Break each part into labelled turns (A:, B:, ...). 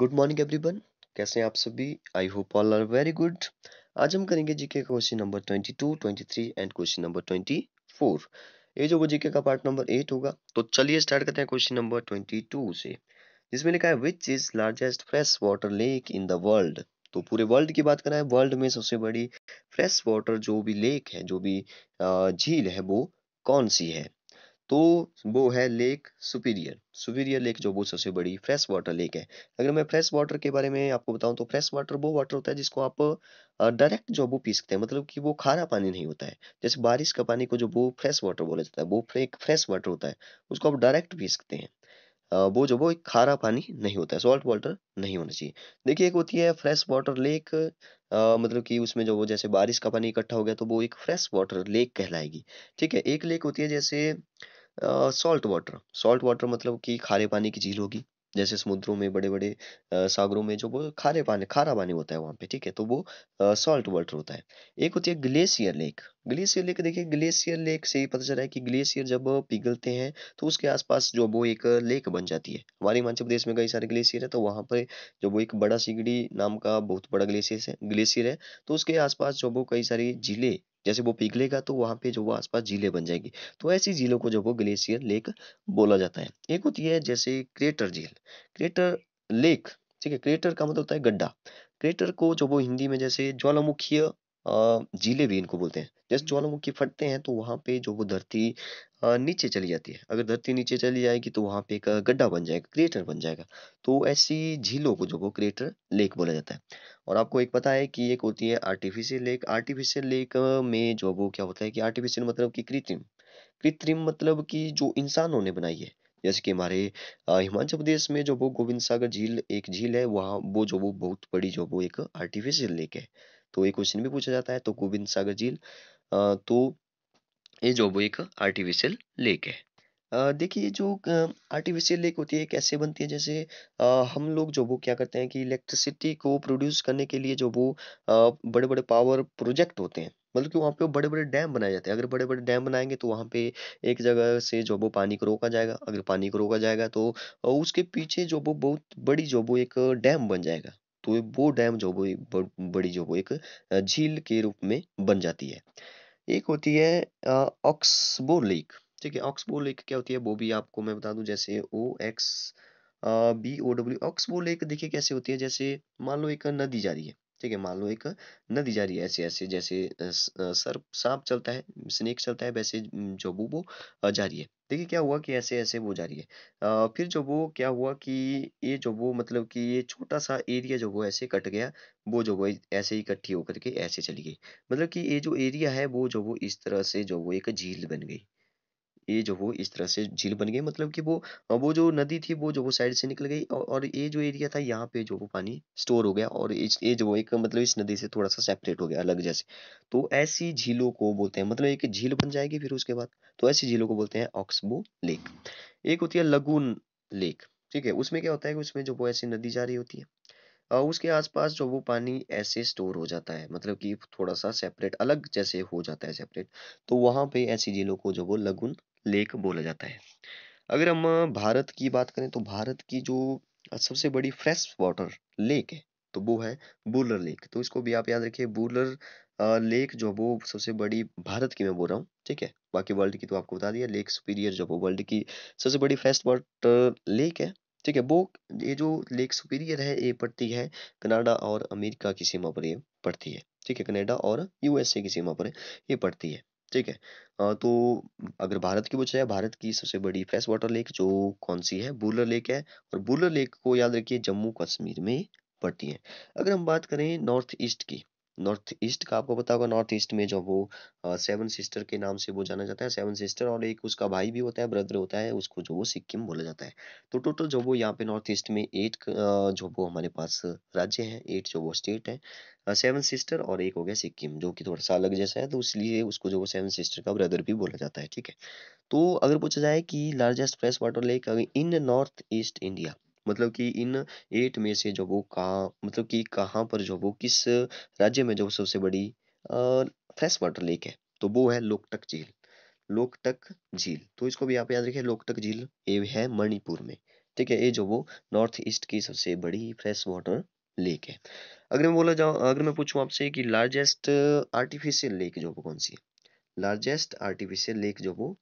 A: good morning everyone कैसे हैं आप सभी I hope all are very good आज हम करेंगे जीके का question number 22, 23 and question number 24 ये जो जीके का पार्ट नंबर एट होगा तो चलिए स्टार्ट करते हैं क्वेश्चन नंबर 22 से जिसमें लिखा है which is largest fresh water lake in the world तो पूरे वर्ल्ड की बात करें वर्ल्ड में सबसे बड़ी फ्रेश वाटर जो भी लेक है जो भी झील है वो कौन सी है तो वो है लेक सुपीरियर सुपीरियर लेक जो वो सबसे बड़ी फ्रेश वाटर लेक है अगर मैं फ्रेश वाटर के बारे में आपको बताऊं तो फ्रेश वाटर वो वाटर होता है जिसको आप डायरेक्ट जो वो पी सकते हैं मतलब कि वो खारा पानी नहीं होता है जैसे बारिश का पानी को जो वो फ्रेश वाटर बोला जाता है वो एक फ्रेश वाटर होता है उसको आप डायरेक्ट पी सकते हैं वो जो वो एक खारा पानी नहीं होता है सॉल्ट वाटर नहीं होना चाहिए देखिए एक होती है फ्रेश वाटर लेक आ, मतलब कि उसमें जो वो जैसे बारिश का पानी इकट्ठा हो गया तो वो एक फ्रेश वाटर लेक कहलाएगी ठीक है एक लेक होती है जैसे सॉल्ट वाटर सॉल्ट वाटर मतलब कि खारे पानी की झील होगी जैसे समुद्रों में बड़े बड़े सागरों में जो वो खारे पानी खारा पानी होता है वहाँ पे ठीक है तो वो सॉल्ट वाटर होता है एक होती है ग्लेशियर लेक ग्लेशियर लेक देखिए ग्लेशियर लेक से ही पता चला है कि ग्लेशियर जब पिघलते हैं तो उसके आसपास जो वो एक लेक बन जाती है हमारे हिमाचल प्रदेश में कई सारे ग्लेशियर है तो वहाँ पर जो वो एक बड़ा सिगड़ी नाम का बहुत बड़ा ग्लेशियर है ग्लेशियर है तो उसके आसपास जो वो कई सारी झीलें जैसे वो पिघलेगा तो वहाँ पे जो वो आसपास झीलें बन जाएगी तो ऐसी झीलों को जो वो ग्लेशियर लेक बोला जाता है एक होती है जैसे क्रेटर झील क्रेटर लेक ठीक है क्रेटर का मतलब होता है गड्ढा क्रेटर को जो वो हिंदी में जैसे ज्वालामुखीय जीले भी इनको बोलते हैं जैसे ज्वालामुखी फटते हैं तो वहाँ पे जो वो धरती नीचे चली जाती है अगर धरती नीचे चली जाएगी तो वहाँ पे एक गड्ढा बन जाएगा क्रेटर बन जाएगा तो ऐसी झीलों को जो वो क्रेटर लेक बोला जाता है और आपको एक पता है कि एक होती है आर्टिफिशियल लेक आर्टिफिशियल लेक में जो वो क्या होता है कि आर्टिफिशियल मतलब कि कृत्रिम कृत्रिम मतलब कि जो इंसानों ने बनाई है जैसे कि हमारे हिमाचल प्रदेश में जो वो गोविंद सागर झील एक झील है वहाँ वो जो वो बहुत बड़ी जो वो एक आर्टिफिशियल लेक है तो ये क्वेश्चन भी पूछा जाता है तो गोविंद सागर झील तो ये जो वो एक आर्टिफिशियल लेक है देखिए जो आर्टिफिशियल लेक होती है कैसे बनती है जैसे आ, हम लोग जो वो क्या करते हैं कि इलेक्ट्रिसिटी को प्रोड्यूस करने के लिए जो वो आ, बड़े बड़े पावर प्रोजेक्ट होते हैं मतलब कि वहाँ पे बड़े बड़े डैम बनाए जाते हैं अगर बड़े बड़े डैम बनाएंगे तो वहाँ पे एक जगह से जो वो पानी को रोका जाएगा अगर पानी को रोका जाएगा तो उसके पीछे जो वो बहुत बड़ी जो वो एक डैम बन जाएगा तो वो डैम जो वो बड़ी जो वो एक झील के रूप में बन जाती है एक होती है ऑक्सबो लेक ठीक है ऑक्सबो लेक क्या होती है वो भी आपको मैं बता दूं जैसे O X B O W oxbow lake देखिए कैसे होती है जैसे मान लो एक नदी जा रही है ठीक है मान लो एक नदी जा रही है ऐसे ऐसे जैसे सर सांप चलता है स्नेक चलता है वैसे जो वो जा रही है देखिए क्या हुआ कि ऐसे ऐसे वो जा रही है आ, फिर जो वो क्या हुआ कि ये जो वो मतलब कि ये छोटा सा एरिया जो वो ऐसे कट गया वो जो वो ऐसे इकट्ठी होकर के ऐसे चली गई मतलब कि ये जो एरिया है वो जो वो इस तरह से जो वो एक झील बन गई ये जो वो इस तरह से झील बन गई मतलब कि वो वो जो नदी थी वो जो वो साइड से निकल गई और ये जो एरिया था यहाँ पे जो वो पानी स्टोर हो गया और ये जो एक मतलब इस नदी से थोड़ा सा सेपरेट हो गया अलग जैसे तो ऐसी झीलों को बोलते हैं मतलब एक झील बन जाएगी फिर उसके बाद तो ऐसी झीलों को बोलते हैं ऑक्सबो लेक एक होती है लगून लेक ठीक है उसमें क्या होता है कि उसमें जो वो ऐसी नदी जा रही होती है और उसके आसपास जो वो पानी ऐसे स्टोर हो जाता है मतलब कि थोड़ा सा सेपरेट अलग जैसे हो जाता है सेपरेट तो वहां पे ऐसी झीलों को जो वो लगुन लेक बोला जाता है अगर हम भारत की बात करें तो भारत की जो सबसे बड़ी फ्रेश वाटर लेक है तो वो है बूलर लेक तो इसको भी आप याद रखिए बूलर लेक जो वो सबसे बड़ी भारत की मैं बोल रहा हूँ ठीक है बाकी वर्ल्ड की तो आपको बता दिया लेक सुपीरियर जो वो वर्ल्ड की सबसे बड़ी फ्रेश वाटर लेक है ठीक है वो ये जो लेक सुपीरियर है ये पड़ती है कनाडा और अमेरिका की सीमा पर ये पड़ती है ठीक है कनाडा और यूएसए की सीमा पर ये पड़ती है ठीक है तो अगर भारत की पूछा जाए भारत की सबसे बड़ी फ्रेश वाटर लेक जो कौन सी है बुलर लेक है और बुलर लेक को याद रखिए जम्मू कश्मीर में पड़ती है अगर हम बात करें नॉर्थ ईस्ट की नॉर्थ ईस्ट का आपको पता होगा नॉर्थ ईस्ट में जो वो सेवन सिस्टर के नाम से वो जाना जाता है सेवन सिस्टर और एक उसका भाई भी होता है ब्रदर होता है उसको जो वो सिक्किम बोला जाता है तो टोटल जो वो यहाँ पे नॉर्थ ईस्ट में एट जो वो हमारे पास राज्य है एट जो वो स्टेट है सेवन सिस्टर और एक हो गया सिक्किम जो कि थोड़ा सा अलग जैसा है तो इसलिए उसको जो वो सेवन सिस्टर का ब्रदर भी बोला जाता है ठीक है तो अगर पूछा जाए कि largest fresh water lake in north east India मतलब कि इन एट में से जो वो कहाँ मतलब कि कहाँ पर जो वो किस राज्य में जो सबसे बड़ी फ्रेश वाटर लेक है तो वो है लोकटक झील लोकटक झील तो इसको भी आप याद रखिए लोकटक झील ये है मणिपुर में ठीक है ये जो वो नॉर्थ ईस्ट की सबसे बड़ी फ्रेश वाटर लेक है अगर मैं बोला जाऊँ अगर मैं पूछूँ आपसे कि लार्जेस्ट आर्टिफिशियल लेक जो वो कौन सी है लार्जेस्ट आर्टिफिशियल लेक जो वो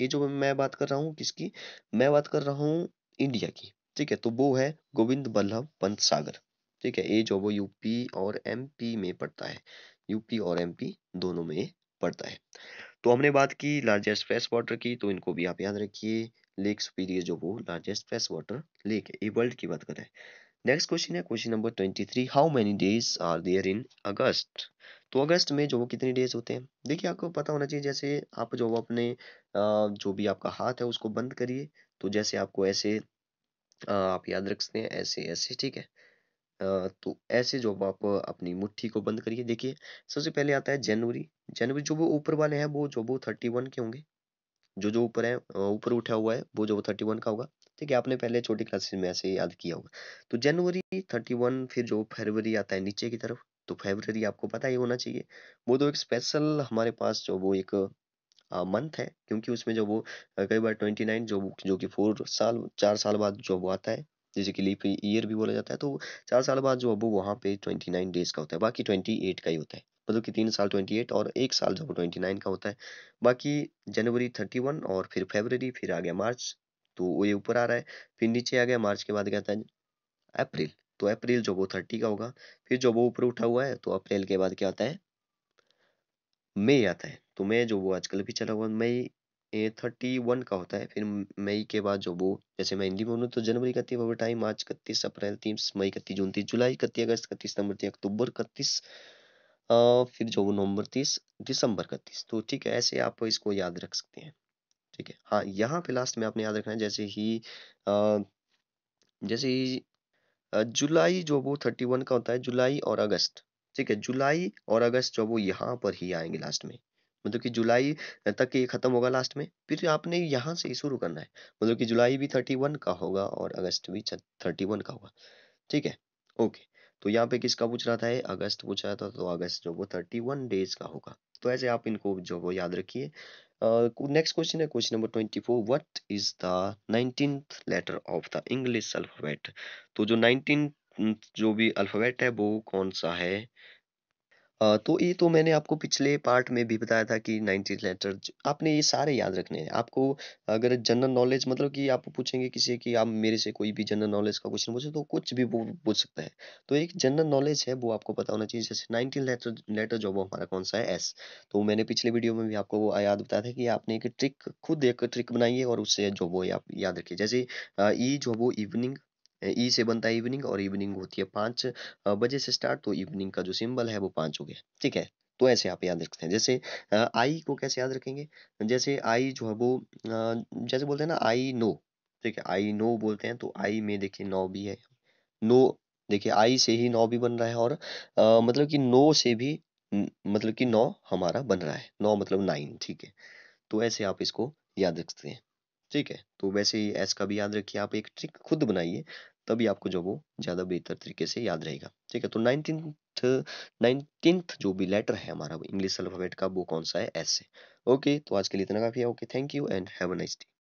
A: ये जो मैं बात कर रहा हूँ किसकी मैं बात कर रहा हूँ इंडिया की ठीक है तो वो है गोविंद बल्लभ पंत सागर ठीक है ये जो वो यूपी और एमपी में पड़ता है यूपी और एमपी दोनों में पड़ता है तो हमने बात की लार्जेस्ट फ्रेश वाटर की तो इनको भी आप याद रखिए लेक सुपीरियर जो वो लार्जेस्ट फ्रेश वाटर लेक है ये वर्ल्ड की बात करें नेक्स्ट क्वेश्चन है question number twenty three how many days are there in August तो अगस्त में जो वो कितने डेज होते हैं देखिए आपको पता होना चाहिए जैसे आप जो वो अपने जो भी आपका हाथ है उसको बंद करिए तो जैसे आपको ऐसे आप याद रख सकते हैं ऐसे ऐसे ठीक है तो ऐसे जो आप अपनी मुट्ठी को बंद करिए देखिए सबसे पहले आता है जनवरी जनवरी जो वो ऊपर वाले हैं वो जो वो थर्टी वन के होंगे जो जो ऊपर है ऊपर उठा हुआ है वो जो वो थर्टी वन का होगा ठीक है आपने पहले छोटी क्लासेस में ऐसे याद किया होगा तो जनवरी थर्टी वन फिर जो फरवरी आता है नीचे की तरफ तो फेबररी आपको पता ही होना चाहिए वो तो एक स्पेशल हमारे पास जो वो एक मंथ है क्योंकि उसमें जो वो कई बार ट्वेंटी नाइन जो जो कि फोर साल चार साल बाद जो वो आता है जैसे कि लीप ईयर भी बोला जाता है तो चार साल बाद जो अब वहाँ पे ट्वेंटी नाइन डेज का होता है बाकी ट्वेंटी एट का ही होता है मतलब कि तीन साल ट्वेंटी एट और एक साल जो ट्वेंटी नाइन का होता है बाकी जनवरी थर्टी वन और फिर फेबररी फिर आ गया मार्च तो वो ये ऊपर आ रहा है फिर नीचे आ गया मार्च के बाद क्या है अप्रैल तो अप्रैल जो वो थर्टी का होगा फिर जो वो ऊपर उठा हुआ है तो अप्रैल के बाद क्या आता है मई आता है तो मई जो वो आजकल भी चला हुआ मई थर्टी वन का होता है फिर मई के बाद जो वो जैसे मैं हिंदी में बोलूँ तो जनवरी कत्ती फरवरी टाइम मार्च इकतीस अप्रैल तीस मई इकतीस जून तीस जुलाई इकतीस अगस्त इकतीस सितंबर तीस अक्टूबर इकतीस फिर जो वो नवंबर तीस दिसंबर इकतीस तो ठीक है ऐसे आप इसको याद रख सकते हैं ठीक है हाँ यहाँ पे लास्ट में आपने याद रखना है जैसे ही जैसे ही जुलाई जो वो थर्टी वन का होता है जुलाई और अगस्त ठीक है जुलाई और अगस्त जो वो यहाँ पर ही आएंगे लास्ट में मतलब कि जुलाई तक ये खत्म होगा लास्ट में फिर आपने यहाँ से ही शुरू करना है मतलब कि जुलाई भी थर्टी वन का होगा और अगस्त भी थर्टी वन का होगा ठीक है ओके तो यहाँ पे किसका पूछ रहा था अगस्त पूछ रहा था तो अगस्त जो वो थर्टी वन डेज का होगा तो ऐसे आप इनको जो वो याद रखिए नेक्स्ट क्वेश्चन है question number twenty four what is the nineteen letter of the English alphabet तो जो नाइनटीन जो भी अल्फ़ाबेट है वो कौन सा है तो ये तो मैंने आपको पिछले पार्ट में भी बताया था कि नाइनटीन लेटर आपने ये सारे याद रखने हैं आपको अगर जनरल नॉलेज मतलब कि आप पूछेंगे किसी कि आप मेरे से कोई भी जनरल नॉलेज का क्वेश्चन पूछे तो कुछ भी वो पूछ सकता है तो एक जनरल नॉलेज है वो आपको पता होना चाहिए जैसे नाइनटीन लेटर लेटर जो वो हमारा कौन सा है एस तो मैंने पिछले वीडियो में भी आपको वो याद बताया था कि आपने एक ट्रिक खुद एक ट्रिक बनाइए और उससे जो वो आप याद रखिए जैसे ई जो वो इवनिंग ई से बनता है इवनिंग और इवनिंग होती है पांच बजे से स्टार्ट तो इवनिंग का जो सिंबल है वो पांच हो गया ठीक है तो ऐसे आप याद रखते हैं जैसे आई को कैसे याद रखेंगे जैसे आई जो है वो जैसे बोलते हैं ना आई नो ठीक है आई नो बोलते हैं तो आई में देखिए नौ भी है नो देखिए आई से ही नौ भी बन रहा है और मतलब कि नो से भी मतलब कि नौ हमारा बन रहा है नौ मतलब नाइन ठीक है तो ऐसे आप इसको याद रखते हैं ठीक है तो वैसे ही एस का भी याद रखिए आप एक ट्रिक खुद बनाइए तभी आपको जो वो ज़्यादा बेहतर तरीके से याद रहेगा ठीक है तो नाइनटीन्थ नाइनटीन्थ जो भी लेटर है हमारा इंग्लिश अल्फ़ाबेट का वो कौन सा है एस से ओके तो आज के लिए इतना काफ़ी है okay thank you and have a nice day